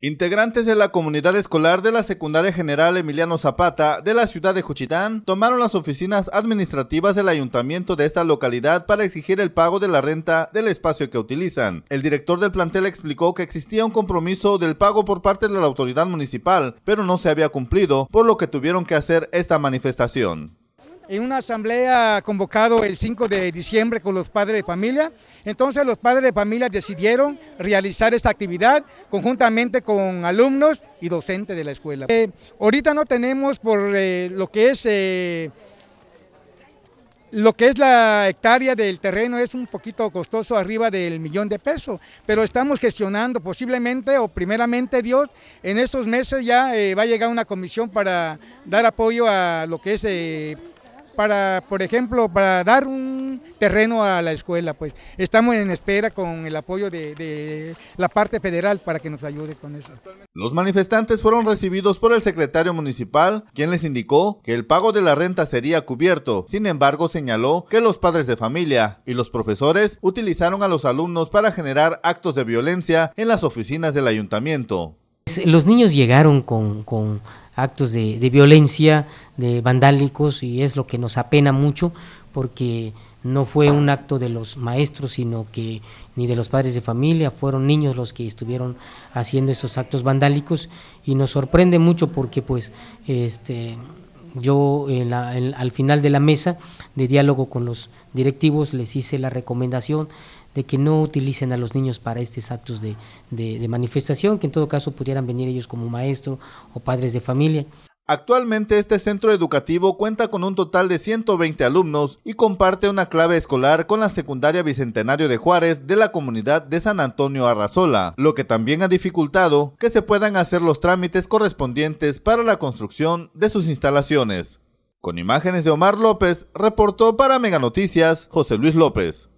Integrantes de la comunidad escolar de la Secundaria General Emiliano Zapata de la ciudad de Juchitán tomaron las oficinas administrativas del ayuntamiento de esta localidad para exigir el pago de la renta del espacio que utilizan. El director del plantel explicó que existía un compromiso del pago por parte de la autoridad municipal, pero no se había cumplido, por lo que tuvieron que hacer esta manifestación en una asamblea convocado el 5 de diciembre con los padres de familia. Entonces los padres de familia decidieron realizar esta actividad conjuntamente con alumnos y docentes de la escuela. Eh, ahorita no tenemos por eh, lo que es... Eh, lo que es la hectárea del terreno es un poquito costoso, arriba del millón de pesos, pero estamos gestionando posiblemente o primeramente Dios, en estos meses ya va a llegar una comisión para dar apoyo a lo que es para, por ejemplo, para dar un terreno a la escuela, pues estamos en espera con el apoyo de, la parte federal para que nos ayude con eso. Los manifestantes fueron recibidos por el secretario municipal, quien les indicó que el pago de la renta sería cubierto. Sin embargo, señaló que los padres de familia y los profesores utilizaron a los alumnos para generar actos de violencia en las oficinas del ayuntamiento. Los niños llegaron con, con actos de, violencia, de vandálicos, y es lo que nos apena mucho, porque no fue un acto de los maestros, sino que ni de los padres de familia, fueron niños los que estuvieron haciendo estos actos vandálicos y nos sorprende mucho porque pues este yo al final de la mesa de diálogo con los directivos les hice la recomendación de que no utilicen a los niños para estos actos de, de manifestación, que en todo caso pudieran venir ellos como maestro o padres de familia. Actualmente este centro educativo cuenta con un total de 120 alumnos y comparte una clave escolar con la secundaria Bicentenario de Juárez de la comunidad de San Antonio Arrazola, lo que también ha dificultado que se puedan hacer los trámites correspondientes para la construcción de sus instalaciones. Con imágenes de Omar López, reportó para Meganoticias José Luis López.